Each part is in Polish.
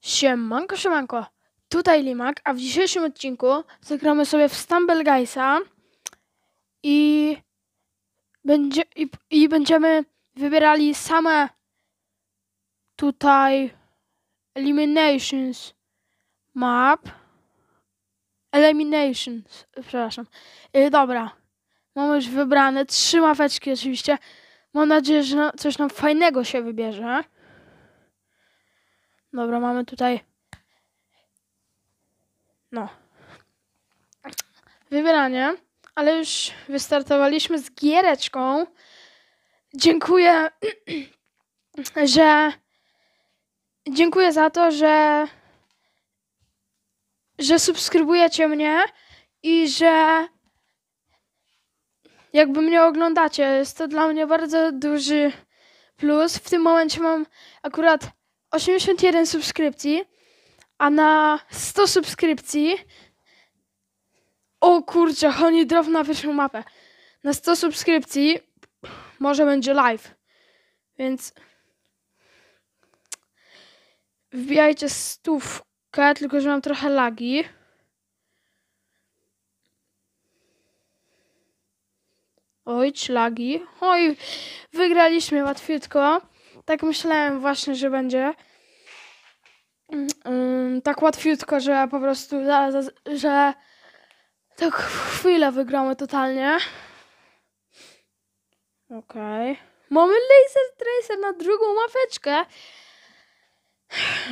Siemanko, siemanko, tutaj Limak, a w dzisiejszym odcinku zagramy sobie w Stumble Guysa i, będzie, i, i będziemy wybierali same tutaj Eliminations Map Eliminations, przepraszam. Yy, dobra, mamy już wybrane trzy mapeczki oczywiście. Mam nadzieję, że coś nam fajnego się wybierze. Dobra, mamy tutaj... No. Wybieranie. Ale już wystartowaliśmy z giereczką. Dziękuję, że... Dziękuję za to, że... Że subskrybujecie mnie i że jakby mnie oglądacie. Jest to dla mnie bardzo duży plus. W tym momencie mam akurat 81 subskrypcji, a na 100 subskrypcji o kurczę, oni drobna na mapę. Na 100 subskrypcji może będzie live. Więc wbijajcie stówkę, tylko że mam trochę lagi. Oj, lagi. Oj, wygraliśmy łatwiutko. Tak myślałem właśnie, że będzie. Yy, tak łatwiutko, że po prostu, za, za, że tak chwilę wygramy totalnie. Okej. Okay. Mamy Laser Tracer na drugą mapeczkę.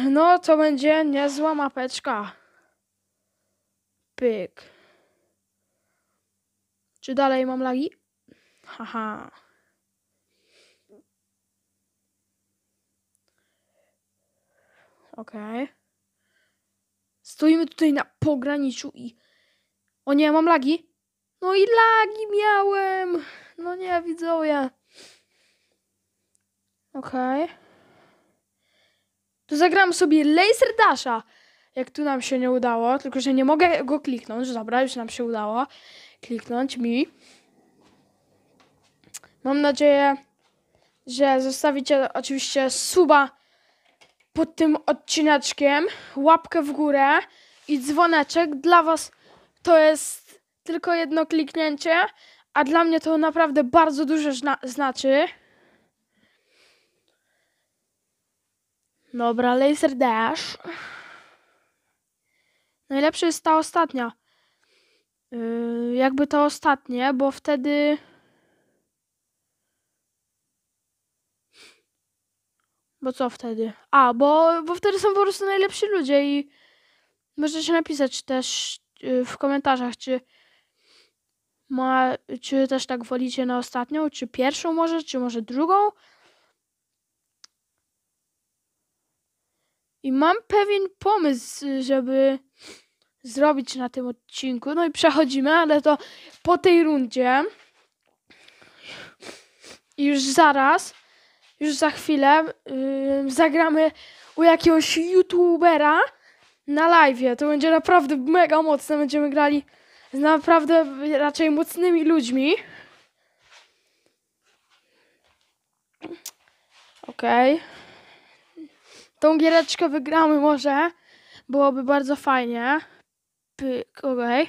No to będzie niezła mapeczka. Pyk. Czy dalej mam lagi? Haha. Okej. Okay. Stoimy tutaj na pograniczu i... O nie, mam lagi. No i lagi miałem. No nie, ja. Okej. Okay. To zagram sobie Laser Dasha. Jak tu nam się nie udało, tylko że nie mogę go kliknąć. Dobra, już nam się udało kliknąć mi. Mam nadzieję, że zostawicie oczywiście suba pod tym odcineczkiem łapkę w górę i dzwoneczek. Dla Was to jest tylko jedno kliknięcie, a dla mnie to naprawdę bardzo dużo zna znaczy. Dobra, laser dash. Najlepsza jest ta ostatnia. Yy, jakby to ostatnie, bo wtedy. Bo co wtedy? A, bo, bo wtedy są po prostu najlepsi ludzie i możecie napisać też y, w komentarzach, czy ma, czy też tak wolicie na ostatnią, czy pierwszą może, czy może drugą. I mam pewien pomysł, żeby zrobić na tym odcinku. No i przechodzimy, ale to po tej rundzie. I już zaraz już za chwilę yy, zagramy u jakiegoś youtubera na live. To będzie naprawdę mega mocne. Będziemy grali z naprawdę raczej mocnymi ludźmi. Okej. Okay. Tą giereczkę wygramy może. Byłoby bardzo fajnie. Pyk, okej. Okay.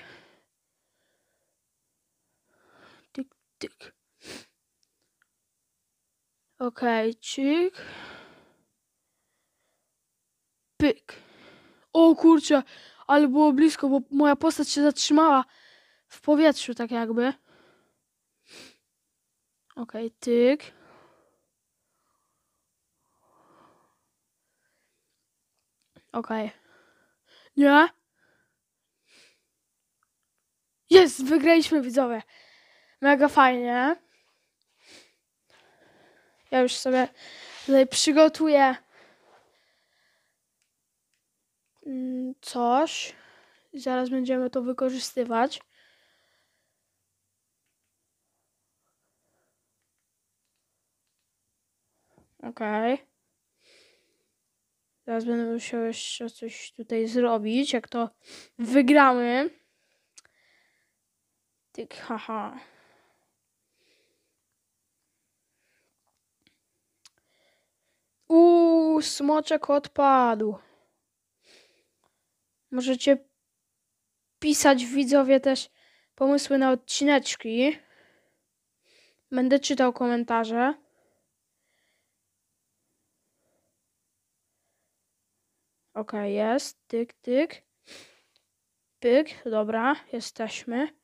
Tyk, tyk. Okej, okay, cyk. Pyk. O kurczę, ale było blisko, bo moja postać się zatrzymała w powietrzu, tak jakby. Okej, okay, tyk. Okej. Okay. Nie? Jest, wygraliśmy widzowie. Mega fajnie. Ja już sobie tutaj przygotuję mm, coś. Zaraz będziemy to wykorzystywać. Okej. Okay. Teraz będę musiał jeszcze coś tutaj zrobić. Jak to wygramy. Tyk, haha. Uuu, smoczek odpadł. Możecie pisać widzowie też pomysły na odcineczki. Będę czytał komentarze. Ok, jest. Tyk, tyk. Pyk, dobra, jesteśmy.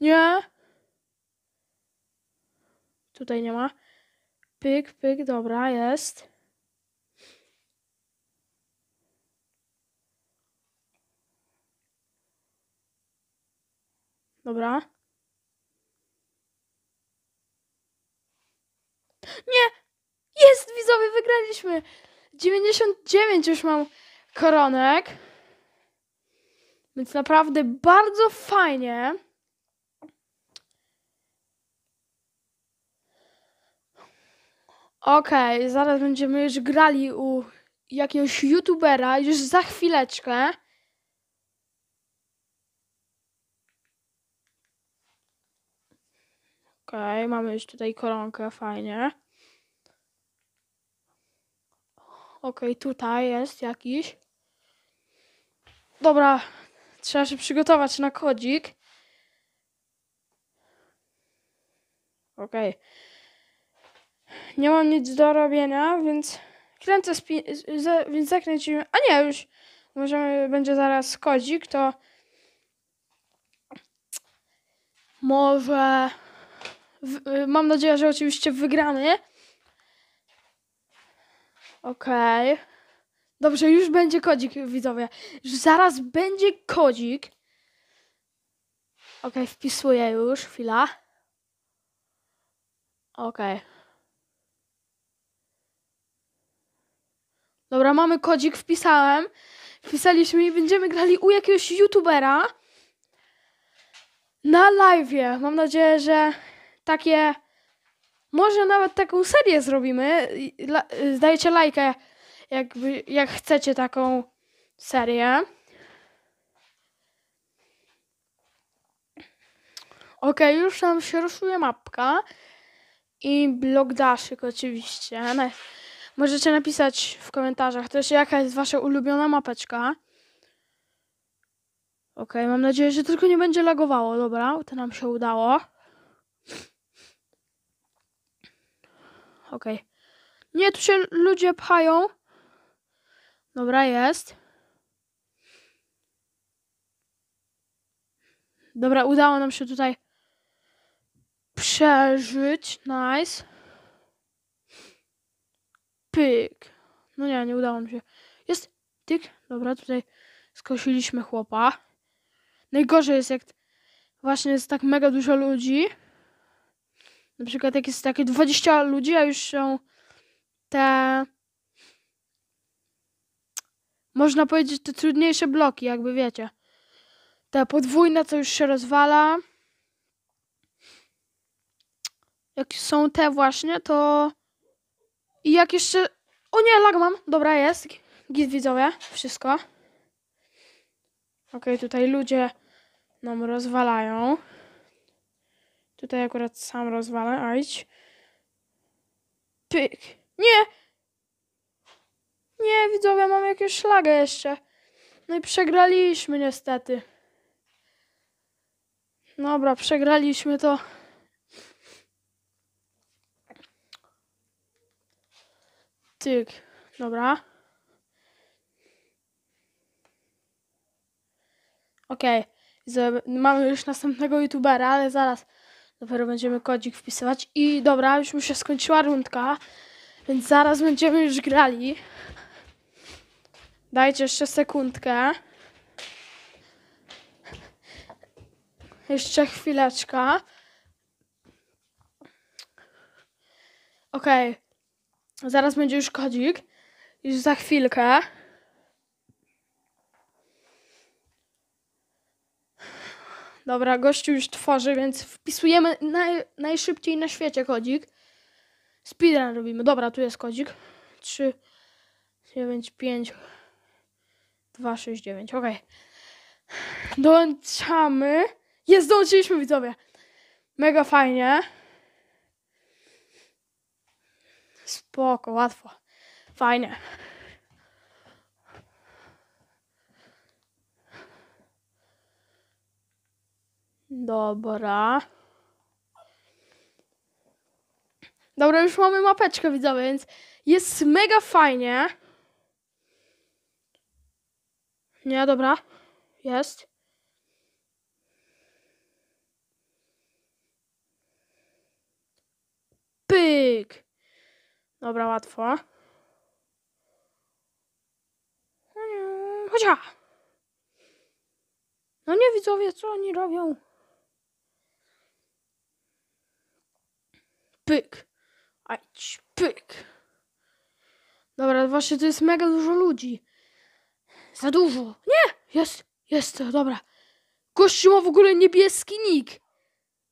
Nie, Tutaj nie ma. Pyk, pyk, dobra, jest. Dobra. Nie! Jest, widzowie, wygraliśmy! 99 już mam koronek. Więc naprawdę bardzo fajnie. Okej, zaraz będziemy już grali u jakiegoś youtubera już za chwileczkę. Okej, mamy już tutaj koronkę, fajnie. Okej, tutaj jest jakiś. Dobra, trzeba się przygotować na kodzik. Okej nie mam nic do robienia, więc kręcę Za, więc zakręcimy... A nie, już możemy... Będzie zaraz kodzik, to... Może... W, y, mam nadzieję, że oczywiście wygramy. Okej. Okay. Dobrze, już będzie kodzik, widzowie. Już zaraz będzie kodzik. Okej, okay, wpisuję już, chwila. Okej. Okay. Dobra, mamy kodzik, wpisałem. Wpisaliśmy i będziemy grali u jakiegoś youtubera na live. Mam nadzieję, że takie. Może nawet taką serię zrobimy. Zdajcie lajkę, jakby, jak chcecie taką serię. Ok, już nam się rysuje mapka. I blok daszyk oczywiście. Możecie napisać w komentarzach też, jaka jest wasza ulubiona mapeczka. Ok, mam nadzieję, że tylko nie będzie lagowało. Dobra, to nam się udało. Ok. Nie, tu się ludzie pchają. Dobra, jest. Dobra, udało nam się tutaj przeżyć. Nice. Pyk. No nie, nie udało mi się. Jest tyk. Dobra, tutaj skosiliśmy chłopa. Najgorzej jest, jak właśnie jest tak mega dużo ludzi. Na przykład jak jest takie 20 ludzi, a już są te... Można powiedzieć te trudniejsze bloki, jakby wiecie. Ta podwójna, co już się rozwala. Jak są te właśnie, to i jak jeszcze... O nie, lag mam. Dobra, jest. Git widzowie. Wszystko. Okej, okay, tutaj ludzie nam rozwalają. Tutaj akurat sam rozwalę. Ajdź. Pyk. Nie! Nie, widzowie, mam jakieś szlagę jeszcze. No i przegraliśmy niestety. Dobra, przegraliśmy to. Cyk. Dobra. Okej. Okay. Mamy już następnego youtubera, ale zaraz dopiero będziemy kodzik wpisywać. I dobra, już mi się skończyła rundka, więc zaraz będziemy już grali. Dajcie jeszcze sekundkę. Jeszcze chwileczka. Okej. Okay. Zaraz będzie już kodzik. Już za chwilkę. Dobra, gościu już tworzy, więc wpisujemy naj, najszybciej na świecie kodzik. Speedrun robimy. Dobra, tu jest kodzik. 3, 9, 5, 2, 6, 9. Ok. Dołączamy. Jest, dołączyliśmy widzowie. Mega fajnie. Spoko, łatwo. fajne. Dobra. Dobra, już mamy mapeczkę widzowie, więc jest mega fajnie. Nie, dobra. Jest. Pyk. Dobra, łatwo. Mm, Chodźa! No nie widzowie, co oni robią? Pyk. Ajdź, pyk. Dobra, właśnie to jest mega dużo ludzi. Za dużo. Nie! Jest, jest, dobra. Kościół ma w ogóle niebieski nick.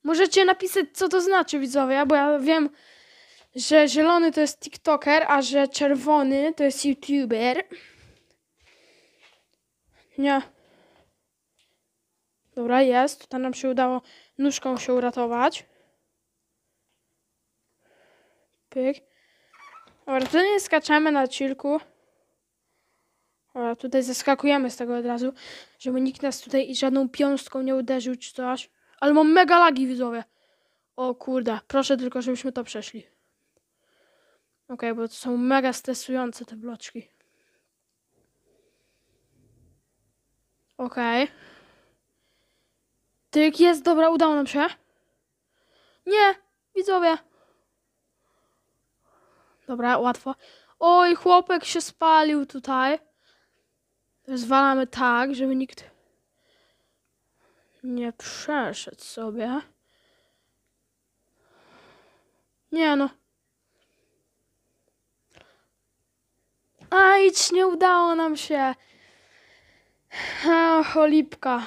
Możecie napisać, co to znaczy, widzowie, bo ja wiem, że zielony to jest TikToker, a że czerwony to jest YouTuber. Nie. Dobra, jest. Tutaj nam się udało nóżką się uratować. Pyk. Dobra, tutaj nie skaczemy na cilku. Dobra, tutaj zeskakujemy z tego od razu, żeby nikt nas tutaj żadną piąstką nie uderzył czy coś. Ale mam mega lagi widzowie. O kurde, proszę tylko, żebyśmy to przeszli. Okej, okay, bo to są mega stresujące te bloczki. Okej. Okay. Tyk jest, dobra, udało nam się. Nie, widzowie. Dobra, łatwo. Oj, chłopek się spalił tutaj. Zwalamy tak, żeby nikt nie przeszedł sobie. Nie no. A idź, nie udało nam się. cholipka.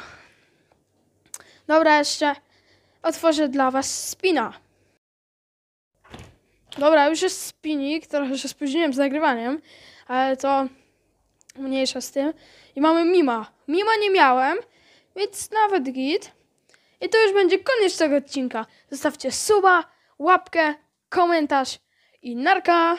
Dobra, jeszcze otworzę dla was spina. Dobra, już jest spinik, trochę się spóźniłem z nagrywaniem, ale to mniejsza z tym. I mamy Mima. Mima nie miałem, więc nawet git. I to już będzie koniec tego odcinka. Zostawcie suba, łapkę, komentarz i narka!